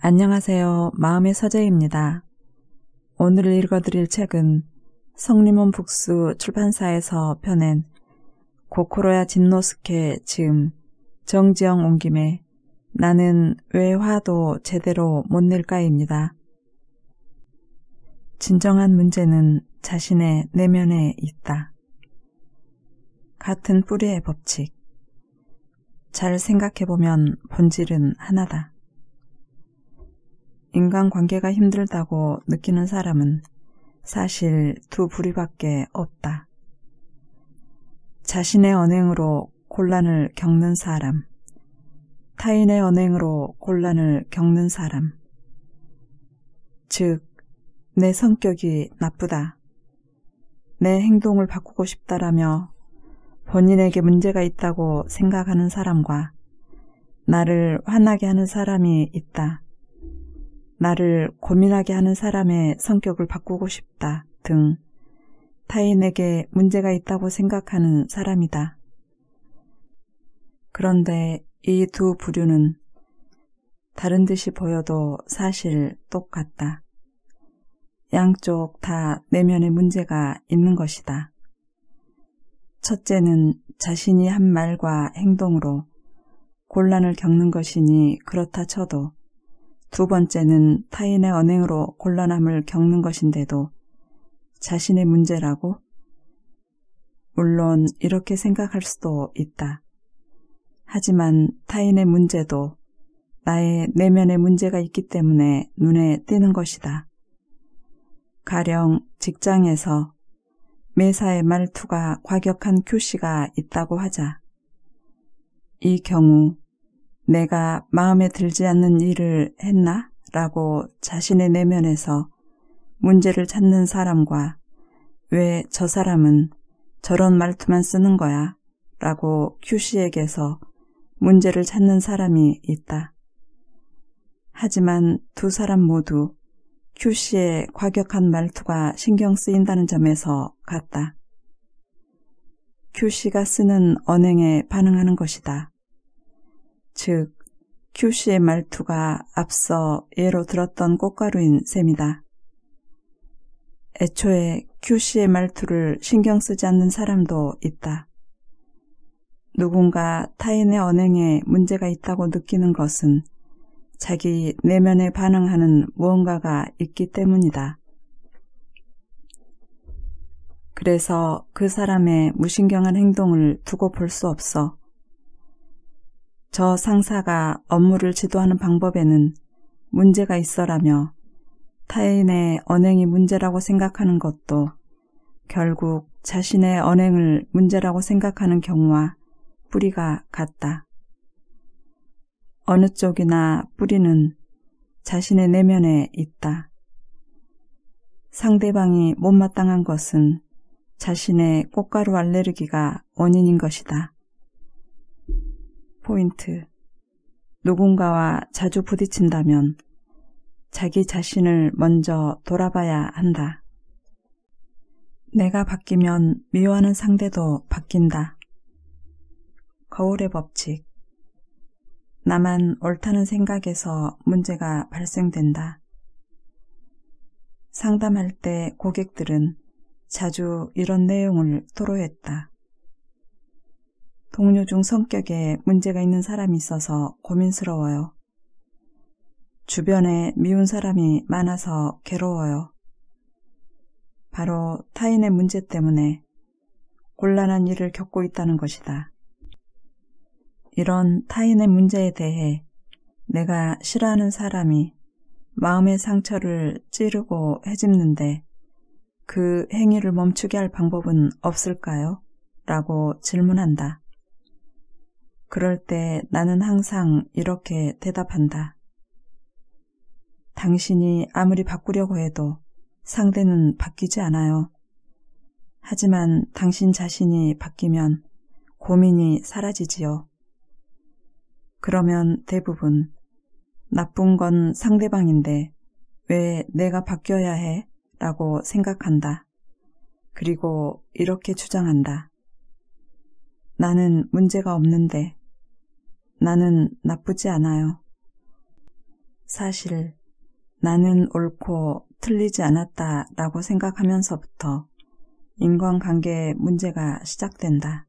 안녕하세요. 마음의 서재입니다. 오늘 읽어드릴 책은 성리원 북수 출판사에서 펴낸 고코로야 진노스케 즈음 정지영 옹김의 나는 왜 화도 제대로 못 낼까입니다. 진정한 문제는 자신의 내면에 있다. 같은 뿌리의 법칙. 잘 생각해보면 본질은 하나다. 인간관계가 힘들다고 느끼는 사람은 사실 두 부류밖에 없다. 자신의 언행으로 곤란을 겪는 사람, 타인의 언행으로 곤란을 겪는 사람, 즉, 내 성격이 나쁘다. 내 행동을 바꾸고 싶다라며 본인에게 문제가 있다고 생각하는 사람과 나를 화나게 하는 사람이 있다. 나를 고민하게 하는 사람의 성격을 바꾸고 싶다 등 타인에게 문제가 있다고 생각하는 사람이다. 그런데 이 두 부류는 다른 듯이 보여도 사실 똑같다. 양쪽 다 내면의 문제가 있는 것이다. 첫째는 자신이 한 말과 행동으로 곤란을 겪는 것이니 그렇다 쳐도 두 번째는 타인의 언행으로 곤란함을 겪는 것인데도 자신의 문제라고? 물론 이렇게 생각할 수도 있다. 하지만 타인의 문제도 나의 내면의 문제가 있기 때문에 눈에 띄는 것이다. 가령 직장에서 매사의 말투가 과격한 표시가 있다고 하자. 이 경우 내가 마음에 들지 않는 일을 했나? 라고 자신의 내면에서 문제를 찾는 사람과 왜 저 사람은 저런 말투만 쓰는 거야? 라고 큐씨에게서 문제를 찾는 사람이 있다. 하지만 두 사람 모두 큐씨의 과격한 말투가 신경 쓰인다는 점에서 같다. 큐씨가 쓰는 언행에 반응하는 것이다. 즉 큐씨의 말투가 앞서 예로 들었던 꽃가루인 셈이다. 애초에 큐씨의 말투를 신경 쓰지 않는 사람도 있다. 누군가 타인의 언행에 문제가 있다고 느끼는 것은 자기 내면에 반응하는 무언가가 있기 때문이다. 그래서 그 사람의 무신경한 행동을 두고 볼 수 없어 저 상사가 업무를 지도하는 방법에는 문제가 있어라며 타인의 언행이 문제라고 생각하는 것도 결국 자신의 언행을 문제라고 생각하는 경우와 뿌리가 같다. 어느 쪽이나 뿌리는 자신의 내면에 있다. 상대방이 못마땅한 것은 자신의 꽃가루 알레르기가 원인인 것이다. 포인트. 누군가와 자주 부딪힌다면 자기 자신을 먼저 돌아봐야 한다. 내가 바뀌면 미워하는 상대도 바뀐다. 거울의 법칙. 나만 옳다는 생각에서 문제가 발생된다. 상담할 때 고객들은 자주 이런 내용을 토로했다. 동료 중 성격에 문제가 있는 사람이 있어서 고민스러워요. 주변에 미운 사람이 많아서 괴로워요. 바로 타인의 문제 때문에 곤란한 일을 겪고 있다는 것이다. 이런 타인의 문제에 대해 내가 싫어하는 사람이 마음의 상처를 찌르고 해집는데 그 행위를 멈추게 할 방법은 없을까요? 라고 질문한다. 그럴 때 나는 항상 이렇게 대답한다. 당신이 아무리 바꾸려고 해도 상대는 바뀌지 않아요. 하지만 당신 자신이 바뀌면 고민이 사라지지요. 그러면 대부분 나쁜 건 상대방인데 왜 내가 바뀌어야 해? 라고 생각한다. 그리고 이렇게 주장한다. 나는 문제가 없는데 나는 나쁘지 않아요. 사실 나는 옳고 틀리지 않았다 라고 생각하면서부터 인간관계의 문제가 시작된다.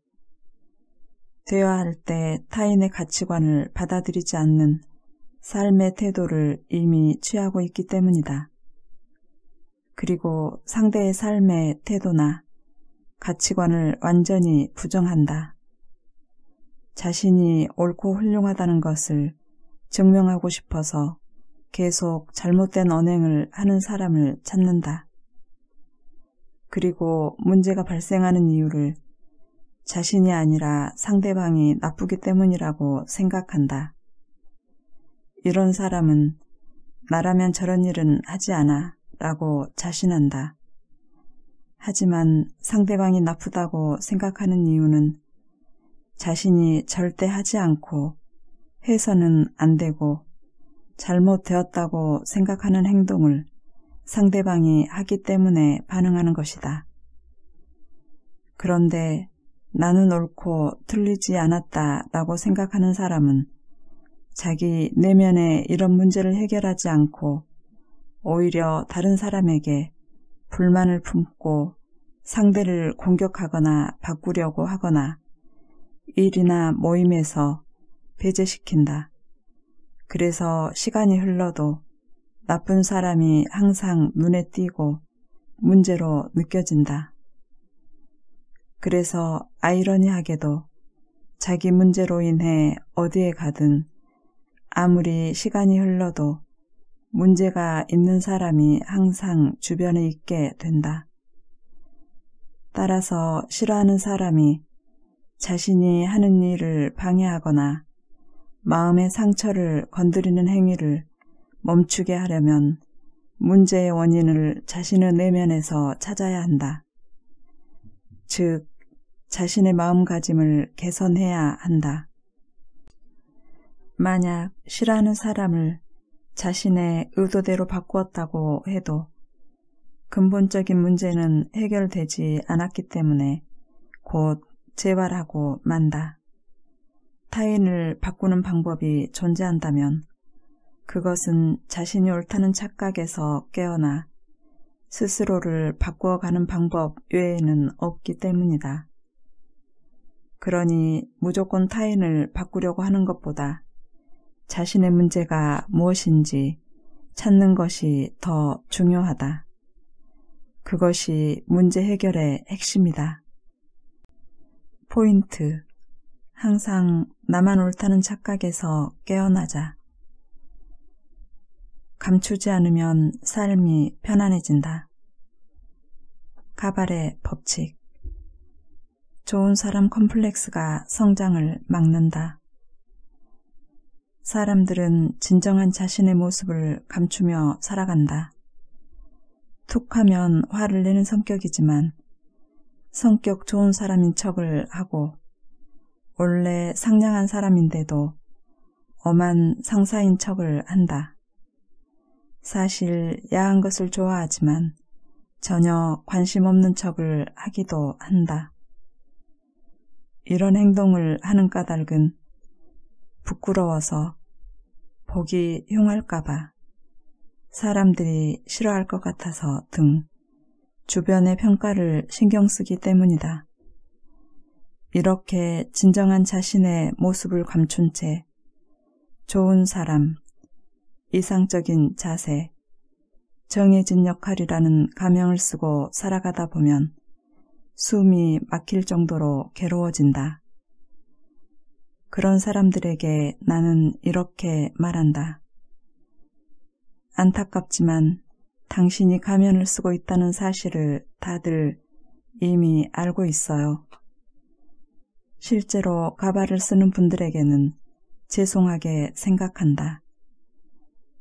대화할 때 타인의 가치관을 받아들이지 않는 삶의 태도를 이미 취하고 있기 때문이다. 그리고 상대의 삶의 태도나 가치관을 완전히 부정한다. 자신이 옳고 훌륭하다는 것을 증명하고 싶어서 계속 잘못된 언행을 하는 사람을 찾는다. 그리고 문제가 발생하는 이유를 자신이 아니라 상대방이 나쁘기 때문이라고 생각한다. 이런 사람은 나라면 저런 일은 하지 않아 라고 자신한다. 하지만 상대방이 나쁘다고 생각하는 이유는 자신이 절대 하지 않고 해서는 안 되고 잘못되었다고 생각하는 행동을 상대방이 하기 때문에 반응하는 것이다. 그런데 나는 옳고 틀리지 않았다 라고 생각하는 사람은 자기 내면에 이런 문제를 해결하지 않고 오히려 다른 사람에게 불만을 품고 상대를 공격하거나 바꾸려고 하거나 일이나 모임에서 배제시킨다. 그래서 시간이 흘러도 나쁜 사람이 항상 눈에 띄고 문제로 느껴진다. 그래서 아이러니하게도 자기 문제로 인해 어디에 가든 아무리 시간이 흘러도 문제가 있는 사람이 항상 주변에 있게 된다. 따라서 싫어하는 사람이 자신이 하는 일을 방해하거나 마음의 상처를 건드리는 행위를 멈추게 하려면 문제의 원인을 자신의 내면에서 찾아야 한다. 즉, 자신의 마음가짐을 개선해야 한다. 만약 싫어하는 사람을 자신의 의도대로 바꾸었다고 해도 근본적인 문제는 해결되지 않았기 때문에 곧 재활하고 만다. 타인을 바꾸는 방법이 존재한다면 그것은 자신이 옳다는 착각에서 깨어나 스스로를 바꾸어가는 방법 외에는 없기 때문이다. 그러니 무조건 타인을 바꾸려고 하는 것보다 자신의 문제가 무엇인지 찾는 것이 더 중요하다. 그것이 문제 해결의 핵심이다. 포인트. 항상 나만 옳다는 착각에서 깨어나자. 감추지 않으면 삶이 편안해진다. 가발의 법칙. 좋은 사람 컴플렉스가 성장을 막는다. 사람들은 진정한 자신의 모습을 감추며 살아간다. 툭 하면 화를 내는 성격이지만 성격 좋은 사람인 척을 하고 원래 상냥한 사람인데도 엄한 상사인 척을 한다. 사실 야한 것을 좋아하지만 전혀 관심 없는 척을 하기도 한다. 이런 행동을 하는 까닭은 부끄러워서 보기 흉할까봐 사람들이 싫어할 것 같아서 등 주변의 평가를 신경 쓰기 때문이다. 이렇게 진정한 자신의 모습을 감춘 채 좋은 사람, 이상적인 자세, 정해진 역할이라는 가명을 쓰고 살아가다 보면 숨이 막힐 정도로 괴로워진다. 그런 사람들에게 나는 이렇게 말한다. 안타깝지만 당신이 가면을 쓰고 있다는 사실을 다들 이미 알고 있어요. 실제로 가발을 쓰는 분들에게는 죄송하게 생각한다.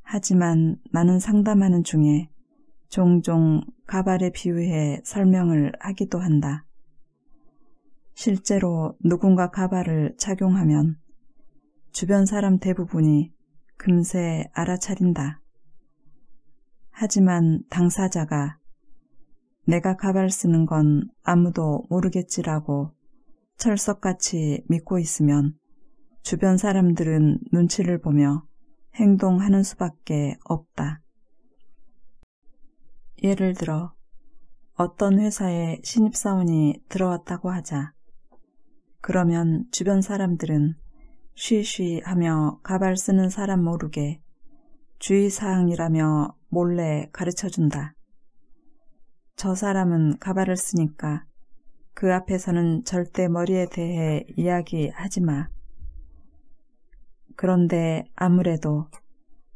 하지만 나는 상담하는 중에 종종 가발에 비유해 설명을 하기도 한다. 실제로 누군가 가발을 착용하면 주변 사람 대부분이 금세 알아차린다. 하지만 당사자가 내가 가발 쓰는 건 아무도 모르겠지라고 철석같이 믿고 있으면 주변 사람들은 눈치를 보며 행동하는 수밖에 없다. 예를 들어 어떤 회사에 신입사원이 들어왔다고 하자. 그러면 주변 사람들은 쉬쉬 하며 가발 쓰는 사람 모르게 주의사항이라며 몰래 가르쳐 준다. 저 사람은 가발을 쓰니까 그 앞에서는 절대 머리에 대해 이야기하지 마. 그런데 아무래도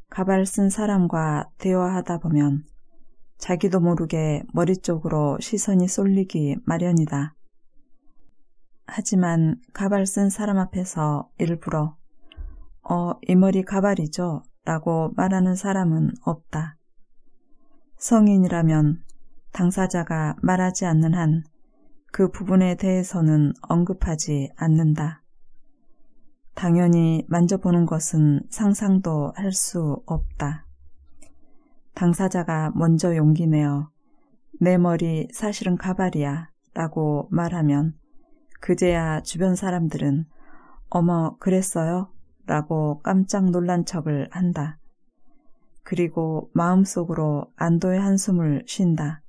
가발 쓴 사람과 대화하다 보면 자기도 모르게 머리 쪽으로 시선이 쏠리기 마련이다. 하지만 가발 쓴 사람 앞에서 일부러 어, 이 머리 가발이죠? 라고 말하는 사람은 없다. 성인이라면 당사자가 말하지 않는 한 그 부분에 대해서는 언급하지 않는다. 당연히 만져보는 것은 상상도 할 수 없다. 당사자가 먼저 용기 내어 내 머리 사실은 가발이야 라고 말하면 그제야 주변 사람들은 어머 그랬어요? 라고 깜짝 놀란 척을 한다. 그리고 마음속으로 안도의 한숨을 쉰다.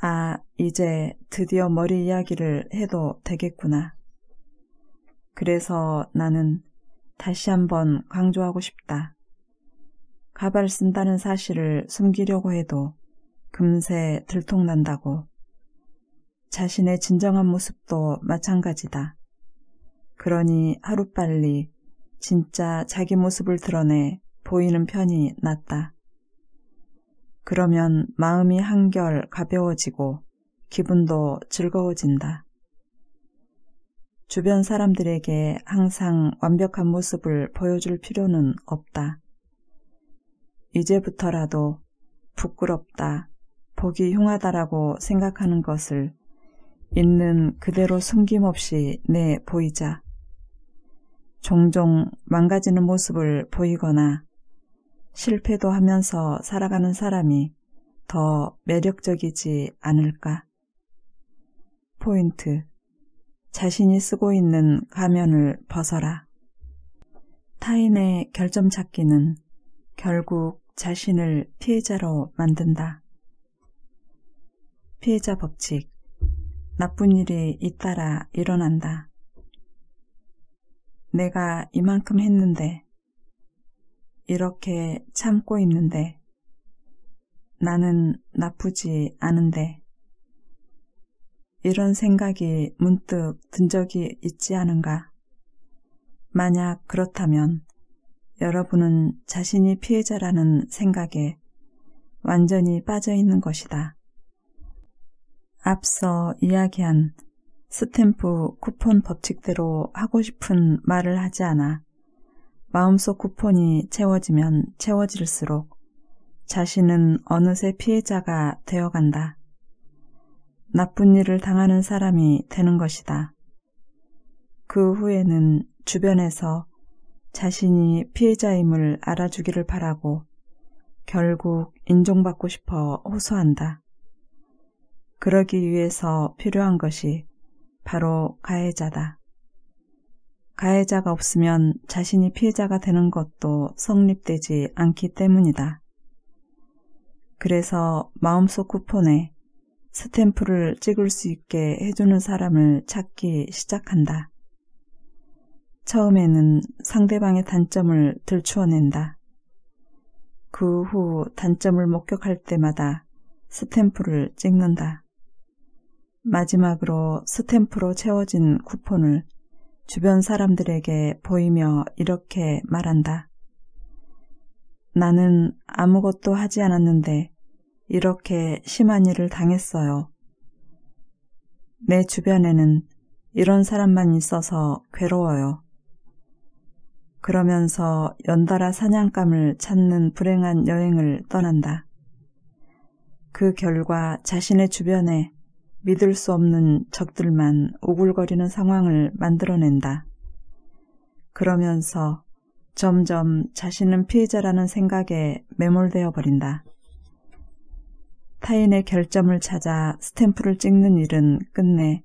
아, 이제 드디어 머리 이야기를 해도 되겠구나. 그래서 나는 다시 한번 강조하고 싶다. 가발 쓴다는 사실을 숨기려고 해도 금세 들통난다고. 자신의 진정한 모습도 마찬가지다. 그러니 하루빨리 진짜 자기 모습을 드러내 보이는 편이 낫다. 그러면 마음이 한결 가벼워지고 기분도 즐거워진다. 주변 사람들에게 항상 완벽한 모습을 보여줄 필요는 없다. 이제부터라도 부끄럽다, 보기 흉하다라고 생각하는 것을 있는 그대로 숨김없이 내 보이자. 종종 망가지는 모습을 보이거나 실패도 하면서 살아가는 사람이 더 매력적이지 않을까? 포인트. 자신이 쓰고 있는 가면을 벗어라. 타인의 결점 찾기는 결국 자신을 피해자로 만든다. 피해자 법칙. 나쁜 일이 잇따라 일어난다. 내가 이만큼 했는데 이렇게 참고 있는데 나는 나쁘지 않은데 이런 생각이 문득 든 적이 있지 않은가? 만약 그렇다면 여러분은 자신이 피해자라는 생각에 완전히 빠져 있는 것이다. 앞서 이야기한 스탬프 쿠폰 법칙대로 하고 싶은 말을 하지 않아 마음속 쿠폰이 채워지면 채워질수록 자신은 어느새 피해자가 되어간다. 나쁜 일을 당하는 사람이 되는 것이다. 그 후에는 주변에서 자신이 피해자임을 알아주기를 바라고 결국 인정받고 싶어 호소한다. 그러기 위해서 필요한 것이 바로 가해자다. 가해자가 없으면 자신이 피해자가 되는 것도 성립되지 않기 때문이다. 그래서 마음속 쿠폰에 스탬프를 찍을 수 있게 해주는 사람을 찾기 시작한다. 처음에는 상대방의 단점을 들추어낸다. 그 후 단점을 목격할 때마다 스탬프를 찍는다. 마지막으로 스탬프로 채워진 쿠폰을 주변 사람들에게 보이며 이렇게 말한다. 나는 아무것도 하지 않았는데 이렇게 심한 일을 당했어요. 내 주변에는 이런 사람만 있어서 괴로워요. 그러면서 연달아 사냥감을 찾는 불행한 여행을 떠난다. 그 결과 자신의 주변에 믿을 수 없는 적들만 오글거리는 상황을 만들어낸다. 그러면서 점점 자신은 피해자라는 생각에 매몰되어 버린다. 타인의 결점을 찾아 스탬프를 찍는 일은 끝내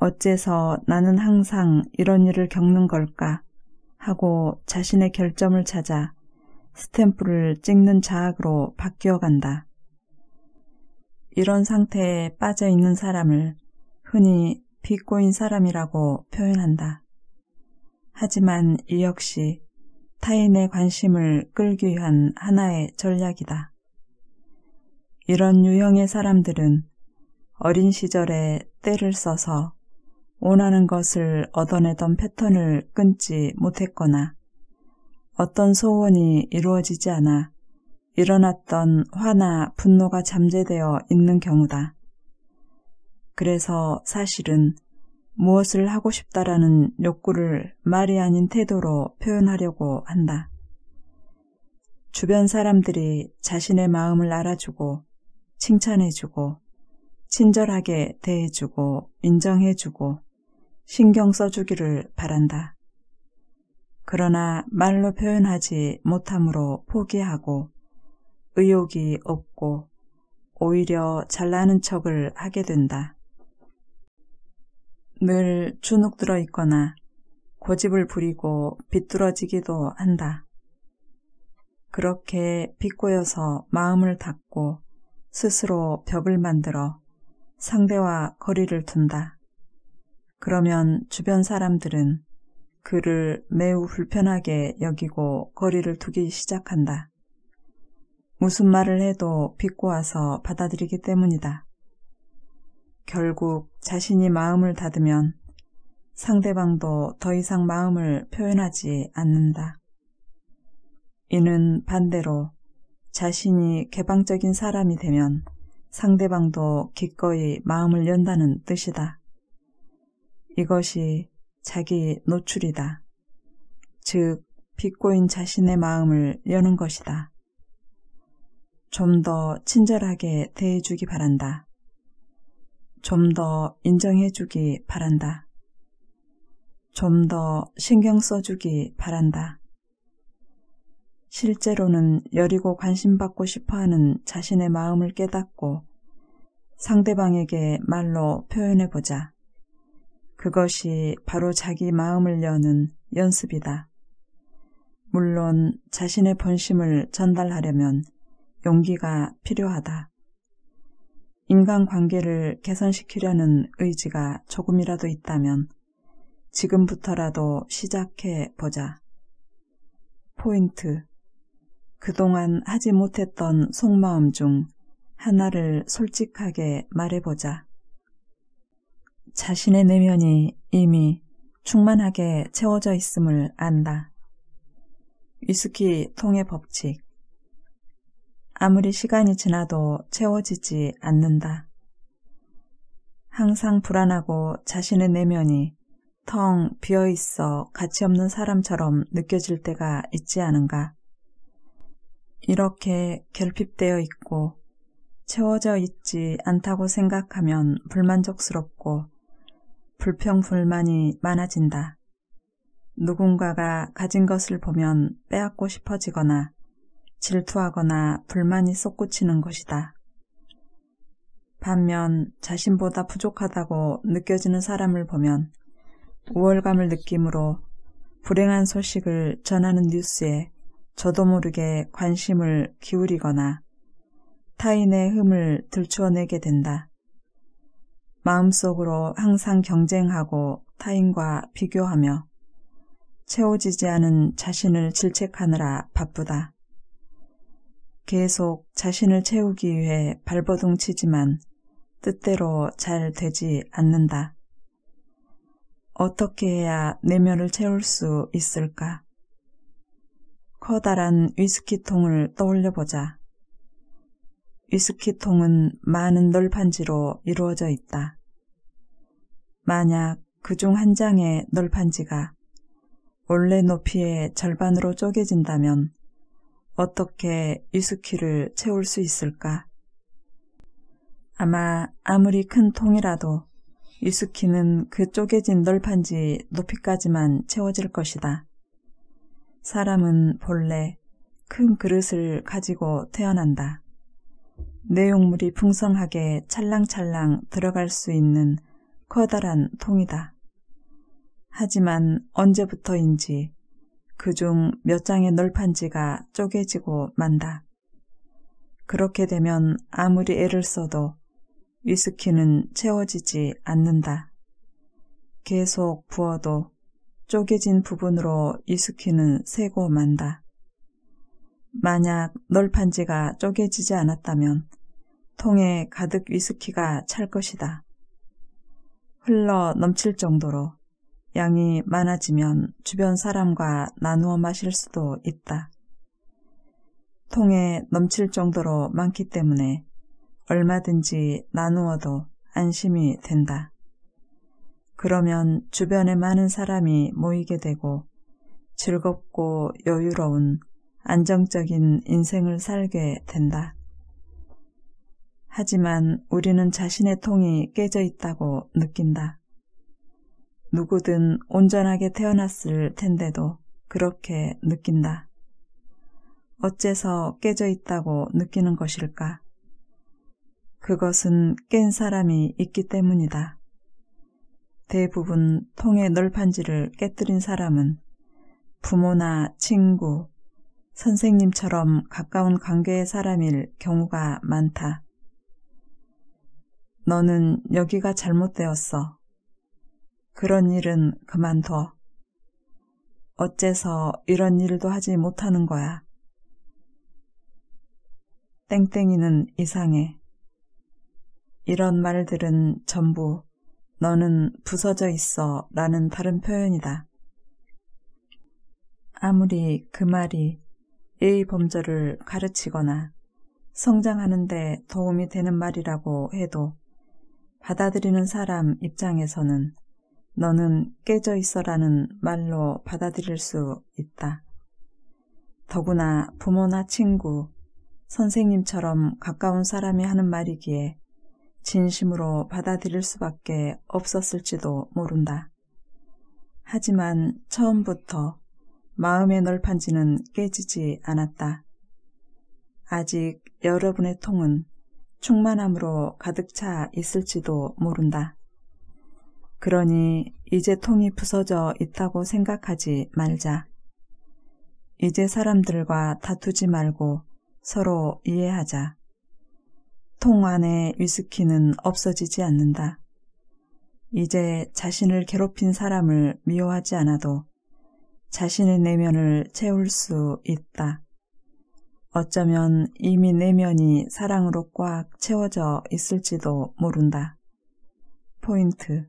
어째서 나는 항상 이런 일을 겪는 걸까 하고 자신의 결점을 찾아 스탬프를 찍는 자학으로 바뀌어 간다. 이런 상태에 빠져 있는 사람을 흔히 비꼬인 사람이라고 표현한다. 하지만 이 역시 타인의 관심을 끌기 위한 하나의 전략이다. 이런 유형의 사람들은 어린 시절에 때를 써서 원하는 것을 얻어내던 패턴을 끊지 못했거나 어떤 소원이 이루어지지 않아 일어났던 화나 분노가 잠재되어 있는 경우다. 그래서 사실은 무엇을 하고 싶다라는 욕구를 말이 아닌 태도로 표현하려고 한다. 주변 사람들이 자신의 마음을 알아주고 칭찬해주고 친절하게 대해주고 인정해주고 신경 써주기를 바란다. 그러나 말로 표현하지 못함으로 포기하고 의욕이 없고 오히려 잘나는 척을 하게 된다. 늘 주눅 들어 있거나 고집을 부리고 비뚤어지기도 한다. 그렇게 비꼬여서 마음을 닫고 스스로 벽을 만들어 상대와 거리를 둔다. 그러면 주변 사람들은 그를 매우 불편하게 여기고 거리를 두기 시작한다. 무슨 말을 해도 비꼬아서 받아들이기 때문이다. 결국 자신이 마음을 닫으면 상대방도 더 이상 마음을 표현하지 않는다. 이는 반대로 자신이 개방적인 사람이 되면 상대방도 기꺼이 마음을 연다는 뜻이다. 이것이 자기 노출이다. 즉, 비꼬인 자신의 마음을 여는 것이다. 좀더 친절하게 대해주기 바란다. 좀 더 인정해주기 바란다. 좀 더 신경 써주기 바란다. 실제로는 여리고 관심받고 싶어하는 자신의 마음을 깨닫고 상대방에게 말로 표현해 보자. 그것이 바로 자기 마음을 여는 연습이다. 물론 자신의 본심을 전달하려면 용기가 필요하다. 인간 관계를 개선시키려는 의지가 조금이라도 있다면 지금부터라도 시작해 보자. 포인트. 그동안 하지 못했던 속마음 중 하나를 솔직하게 말해보자. 자신의 내면이 이미 충만하게 채워져 있음을 안다. 위스키 통의 법칙. 아무리 시간이 지나도 채워지지 않는다. 항상 불안하고 자신의 내면이 텅 비어 있어 가치 없는 사람처럼 느껴질 때가 있지 않은가. 이렇게 결핍되어 있고 채워져 있지 않다고 생각하면 불만족스럽고 불평불만이 많아진다. 누군가가 가진 것을 보면 빼앗고 싶어지거나 질투하거나 불만이 솟구치는 것이다. 반면 자신보다 부족하다고 느껴지는 사람을 보면 우월감을 느끼므로 불행한 소식을 전하는 뉴스에 저도 모르게 관심을 기울이거나 타인의 흠을 들추어내게 된다. 마음속으로 항상 경쟁하고 타인과 비교하며 채워지지 않은 자신을 질책하느라 바쁘다. 계속 자신을 채우기 위해 발버둥 치지만 뜻대로 잘 되지 않는다. 어떻게 해야 내면을 채울 수 있을까? 커다란 위스키통을 떠올려 보자. 위스키통은 많은 널판지로 이루어져 있다. 만약 그 중 한 장의 널판지가 원래 높이의 절반으로 쪼개진다면 어떻게 이스키를 채울 수 있을까? 아마 아무리 큰 통이라도 이스키는 그 쪼개진 널판지 높이까지만 채워질 것이다. 사람은 본래 큰 그릇을 가지고 태어난다. 내용물이 풍성하게 찰랑찰랑 들어갈 수 있는 커다란 통이다. 하지만 언제부터인지 그중 몇 장의 널판지가 쪼개지고 만다. 그렇게 되면 아무리 애를 써도 위스키는 채워지지 않는다. 계속 부어도 쪼개진 부분으로 위스키는 새고 만다. 만약 널판지가 쪼개지지 않았다면 통에 가득 위스키가 찰 것이다. 흘러 넘칠 정도로 양이 많아지면 주변 사람과 나누어 마실 수도 있다. 통에 넘칠 정도로 많기 때문에 얼마든지 나누어도 안심이 된다. 그러면 주변에 많은 사람이 모이게 되고 즐겁고 여유로운 안정적인 인생을 살게 된다. 하지만 우리는 자신의 통이 깨져 있다고 느낀다. 누구든 온전하게 태어났을 텐데도 그렇게 느낀다. 어째서 깨져 있다고 느끼는 것일까? 그것은 깬 사람이 있기 때문이다. 대부분 통의 널판지를 깨뜨린 사람은 부모나 친구, 선생님처럼 가까운 관계의 사람일 경우가 많다. 너는 여기가 잘못되었어. 그런 일은 그만둬. 어째서 이런 일도 하지 못하는 거야. 땡땡이는 이상해. 이런 말들은 전부 너는 부서져 있어 라는 다른 표현이다. 아무리 그 말이 예의 범절을 가르치거나 성장하는데 도움이 되는 말이라고 해도 받아들이는 사람 입장에서는 너는 깨져 있어라는 말로 받아들일 수 있다. 더구나 부모나 친구, 선생님처럼 가까운 사람이 하는 말이기에 진심으로 받아들일 수밖에 없었을지도 모른다. 하지만 처음부터 마음의 널판지는 깨지지 않았다. 아직 여러분의 통은 충만함으로 가득 차 있을지도 모른다. 그러니 이제 통이 부서져 있다고 생각하지 말자. 이제 사람들과 다투지 말고 서로 이해하자. 통 안에 위스키는 없어지지 않는다. 이제 자신을 괴롭힌 사람을 미워하지 않아도 자신의 내면을 채울 수 있다. 어쩌면 이미 내면이 사랑으로 꽉 채워져 있을지도 모른다. 포인트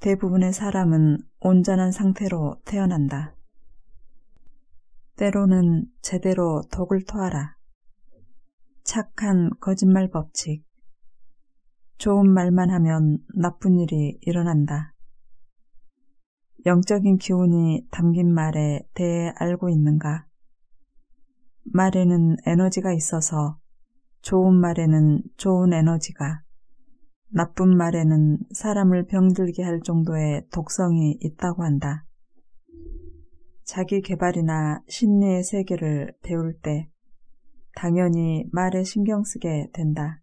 대부분의 사람은 온전한 상태로 태어난다. 때로는 제대로 덕을 토하라. 착한 거짓말 법칙. 좋은 말만 하면 나쁜 일이 일어난다. 영적인 기운이 담긴 말에 대해 알고 있는가? 말에는 에너지가 있어서 좋은 말에는 좋은 에너지가, 나쁜 말에는 사람을 병들게 할 정도의 독성이 있다고 한다. 자기 개발이나 심리의 세계를 배울 때 당연히 말에 신경 쓰게 된다.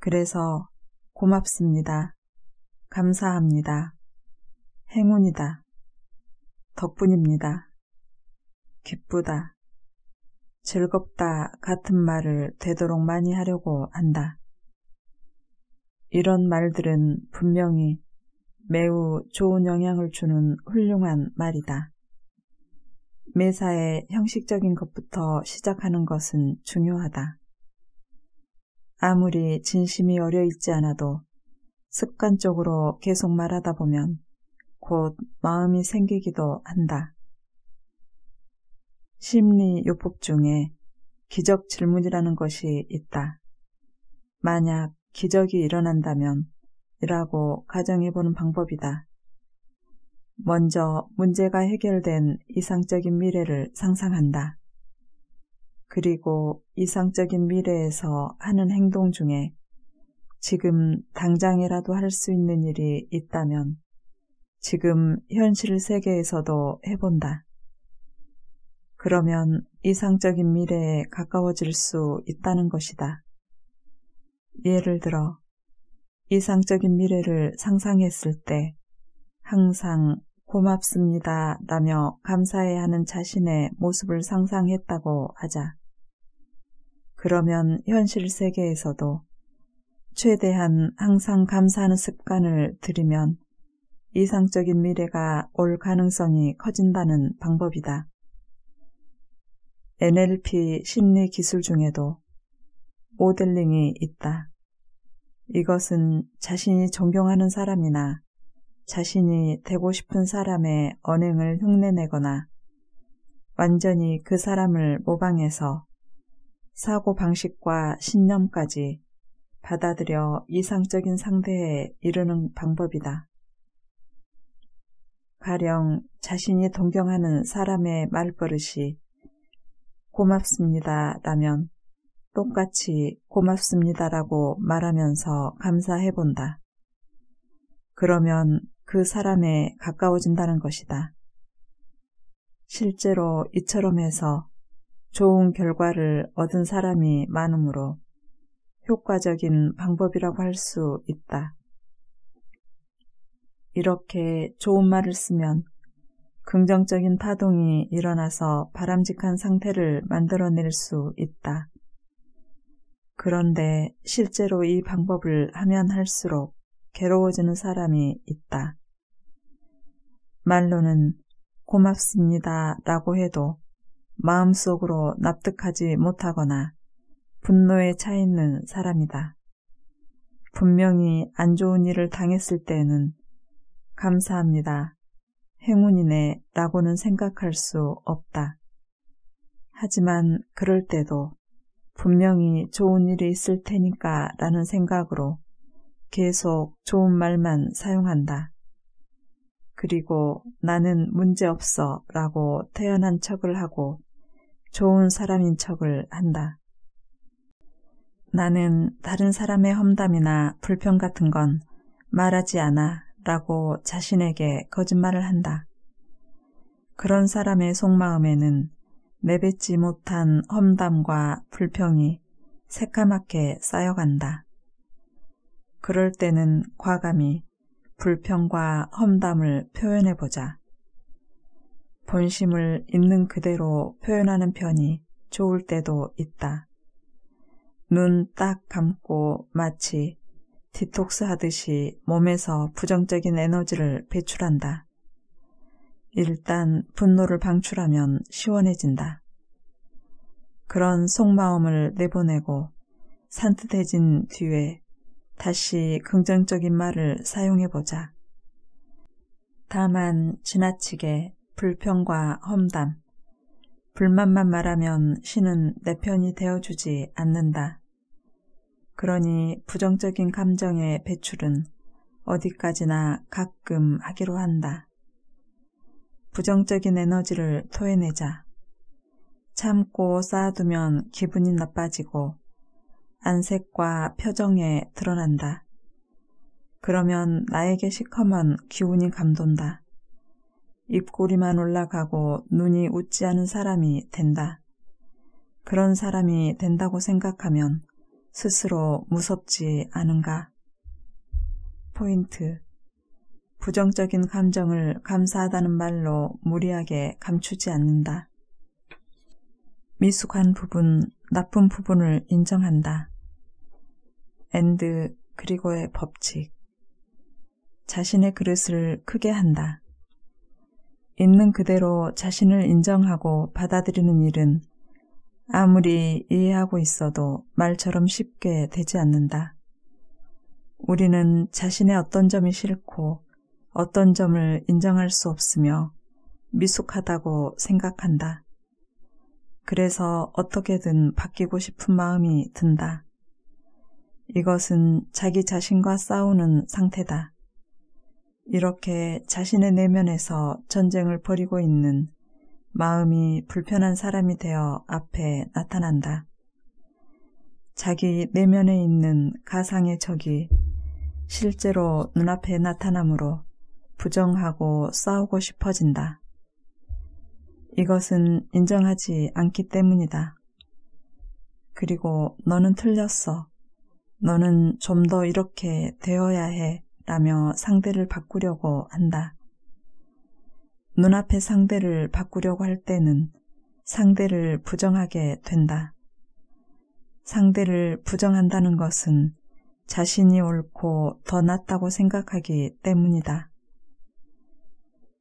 그래서 고맙습니다. 감사합니다. 행운이다. 덕분입니다. 기쁘다. 즐겁다 같은 말을 되도록 많이 하려고 한다. 이런 말들은 분명히 매우 좋은 영향을 주는 훌륭한 말이다. 매사에 형식적인 것부터 시작하는 것은 중요하다. 아무리 진심이 어려 있지 않아도 습관적으로 계속 말하다 보면 곧 마음이 생기기도 한다. 심리요법 중에 기적 질문이라는 것이 있다. 만약 기적이 일어난다면 이라고 가정해보는 방법이다. 먼저 문제가 해결된 이상적인 미래를 상상한다. 그리고 이상적인 미래에서 하는 행동 중에 지금 당장이라도 할 수 있는 일이 있다면 지금 현실 세계에서도 해본다. 그러면 이상적인 미래에 가까워질 수 있다는 것이다. 예를 들어 이상적인 미래를 상상했을 때 항상 고맙습니다 라며 감사해 하는 자신의 모습을 상상했다고 하자. 그러면 현실 세계에서도 최대한 항상 감사하는 습관을 들이면 이상적인 미래가 올 가능성이 커진다는 방법이다. NLP 심리 기술 중에도 모델링이 있다. 이것은 자신이 존경하는 사람이나 자신이 되고 싶은 사람의 언행을 흉내내거나 완전히 그 사람을 모방해서 사고 방식과 신념까지 받아들여 이상적인 상대에 이르는 방법이다. 가령 자신이 동경하는 사람의 말버릇이 고맙습니다 라면 똑같이 고맙습니다라고 말하면서 감사해 본다. 그러면 그 사람에 가까워진다는 것이다. 실제로 이처럼 해서 좋은 결과를 얻은 사람이 많으므로 효과적인 방법이라고 할 수 있다. 이렇게 좋은 말을 쓰면 긍정적인 파동이 일어나서 바람직한 상태를 만들어낼 수 있다. 그런데 실제로 이 방법을 하면 할수록 괴로워지는 사람이 있다. 말로는 고맙습니다 라고 해도 마음속으로 납득하지 못하거나 분노에 차 있는 사람이다. 분명히 안 좋은 일을 당했을 때는 에 감사합니다. 행운이네 라고는 생각할 수 없다. 하지만 그럴 때도 분명히 좋은 일이 있을 테니까 라는 생각으로 계속 좋은 말만 사용한다. 그리고 나는 문제없어 라고 태연한 척을 하고 좋은 사람인 척을 한다. 나는 다른 사람의 험담이나 불평 같은 건 말하지 않아 라고 자신에게 거짓말을 한다. 그런 사람의 속마음에는 내뱉지 못한 험담과 불평이 새까맣게 쌓여간다. 그럴 때는 과감히 불평과 험담을 표현해보자. 본심을 있는 그대로 표현하는 편이 좋을 때도 있다. 눈 딱 감고 마치 디톡스 하듯이 몸에서 부정적인 에너지를 배출한다. 일단 분노를 방출하면 시원해진다. 그런 속마음을 내보내고 산뜻해진 뒤에 다시 긍정적인 말을 사용해보자. 다만 지나치게 불평과 험담, 불만만 말하면 신은 내 편이 되어주지 않는다. 그러니 부정적인 감정의 배출은 어디까지나 가끔 하기로 한다. 부정적인 에너지를 토해내자. 참고 쌓아두면 기분이 나빠지고 안색과 표정에 드러난다. 그러면 나에게 시커먼 기운이 감돈다. 입꼬리만 올라가고 눈이 웃지 않은 사람이 된다. 그런 사람이 된다고 생각하면 스스로 무섭지 않은가? 포인트 부정적인 감정을 감사하다는 말로 무리하게 감추지 않는다. 미숙한 부분, 나쁜 부분을 인정한다. 앤드 그리고의 법칙. 자신의 그릇을 크게 한다. 있는 그대로 자신을 인정하고 받아들이는 일은 아무리 이해하고 있어도 말처럼 쉽게 되지 않는다. 우리는 자신의 어떤 점이 싫고 어떤 점을 인정할 수 없으며 미숙하다고 생각한다. 그래서 어떻게든 바뀌고 싶은 마음이 든다. 이것은 자기 자신과 싸우는 상태다. 이렇게 자신의 내면에서 전쟁을 벌이고 있는 마음이 불편한 사람이 되어 앞에 나타난다. 자기 내면에 있는 가상의 적이 실제로 눈앞에 나타나므로 부정하고 싸우고 싶어진다. 이것은 인정하지 않기 때문이다. 그리고 너는 틀렸어. 너는 좀 더 이렇게 되어야 해. 라며 상대를 바꾸려고 한다. 눈앞의 상대를 바꾸려고 할 때는 상대를 부정하게 된다. 상대를 부정한다는 것은 자신이 옳고 더 낫다고 생각하기 때문이다.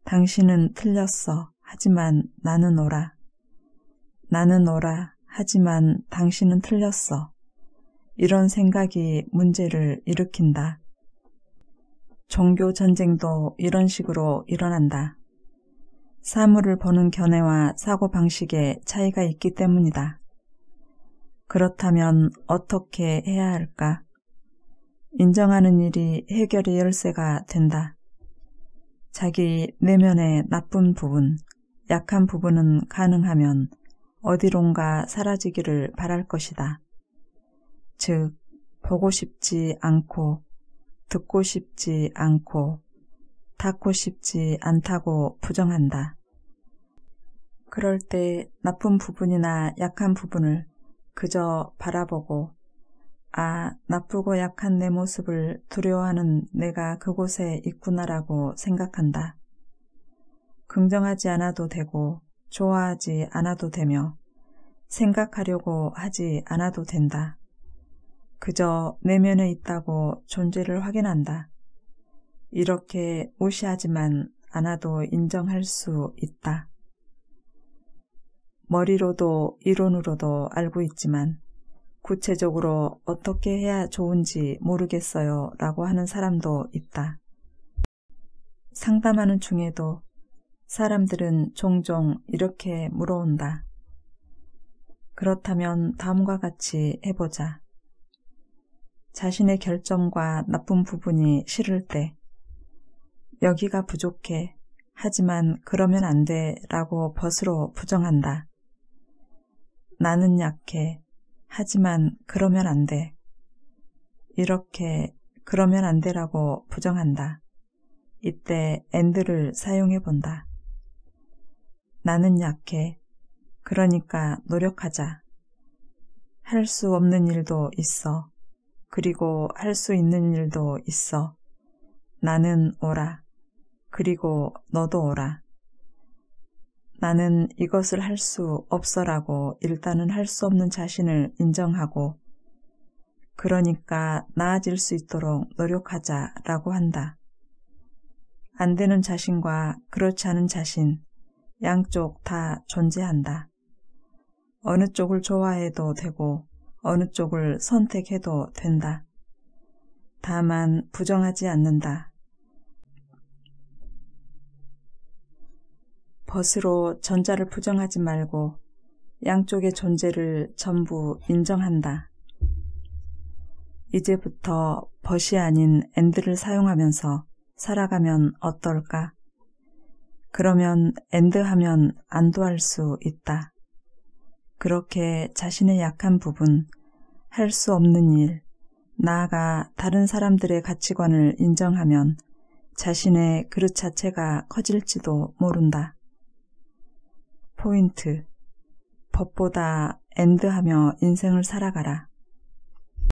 당신은 틀렸어. 하지만 나는 오라. 나는 오라. 하지만 당신은 틀렸어. 이런 생각이 문제를 일으킨다. 종교 전쟁도 이런 식으로 일어난다. 사물을 보는 견해와 사고방식에 차이가 있기 때문이다. 그렇다면 어떻게 해야 할까? 인정하는 일이 해결의 열쇠가 된다. 자기 내면의 나쁜 부분, 약한 부분은 가능하면 어디론가 사라지기를 바랄 것이다. 즉, 보고 싶지 않고, 듣고 싶지 않고, 닿고 싶지 않다고 부정한다. 그럴 때 나쁜 부분이나 약한 부분을 그저 바라보고 아, 나쁘고 약한 내 모습을 두려워하는 내가 그곳에 있구나라고 생각한다. 긍정하지 않아도 되고, 좋아하지 않아도 되며, 생각하려고 하지 않아도 된다. 그저 내면에 있다고 존재를 확인한다. 이렇게 무시하지만 않아도 인정할 수 있다. 머리로도 이론으로도 알고 있지만 구체적으로 어떻게 해야 좋은지 모르겠어요 라고 하는 사람도 있다. 상담하는 중에도 사람들은 종종 이렇게 물어온다. 그렇다면 다음과 같이 해보자. 자신의 결정과 나쁜 부분이 싫을 때, 여기가 부족해. 하지만 그러면 안 돼. 라고 벗으로 부정한다. 나는 약해. 하지만 그러면 안 돼. 이렇게 그러면 안 되라고 부정한다. 이때 앤드를 사용해 본다. 나는 약해. 그러니까 노력하자. 할 수 없는 일도 있어. 그리고 할 수 있는 일도 있어. 나는 오라. 그리고 너도 오라. 나는 이것을 할 수 없어라고 일단은 할 수 없는 자신을 인정하고 그러니까 나아질 수 있도록 노력하자라고 한다. 안 되는 자신과 그렇지 않은 자신, 양쪽 다 존재한다. 어느 쪽을 좋아해도 되고, 어느 쪽을 선택해도 된다. 다만 부정하지 않는다. 것으로 전자를 부정하지 말고 양쪽의 존재를 전부 인정한다. 이제부터 벗이 아닌 엔드를 사용하면서 살아가면 어떨까? 그러면 엔드하면 안도할 수 있다. 그렇게 자신의 약한 부분, 할 수 없는 일, 나아가 다른 사람들의 가치관을 인정하면 자신의 그릇 자체가 커질지도 모른다. 포인트. 법보다 엔드하며 인생을 살아가라.